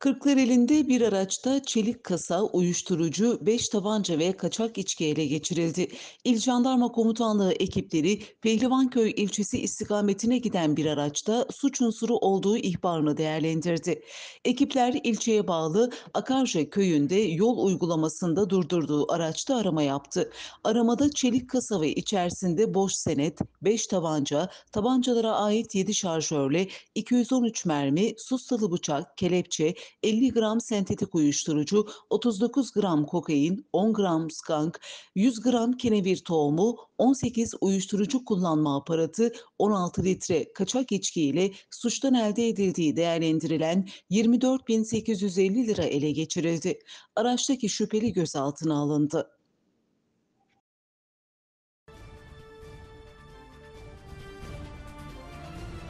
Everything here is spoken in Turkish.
Kırklar elinde bir araçta çelik kasa, uyuşturucu, beş tabanca ve kaçak içki ele geçirildi. İl Jandarma Komutanlığı ekipleri Pehlivanköy ilçesi istikametine giden bir araçta suç unsuru olduğu ihbarını değerlendirdi. Ekipler ilçeye bağlı Akarja köyünde yol uygulamasında durdurduğu araçta arama yaptı. Aramada çelik kasa ve içerisinde boş senet, beş tabanca, tabancalara ait yedi şarjörle 213 mermi, sustalı bıçak, kelepçe, 50 gram sentetik uyuşturucu, 39 gram kokain, 10 gram skank, 100 gram kenevir tohumu, 18 uyuşturucu kullanma aparatı, 16 litre kaçak içki ile suçtan elde edildiği değerlendirilen 24.850 lira ele geçirildi. Araçtaki şüpheli gözaltına alındı.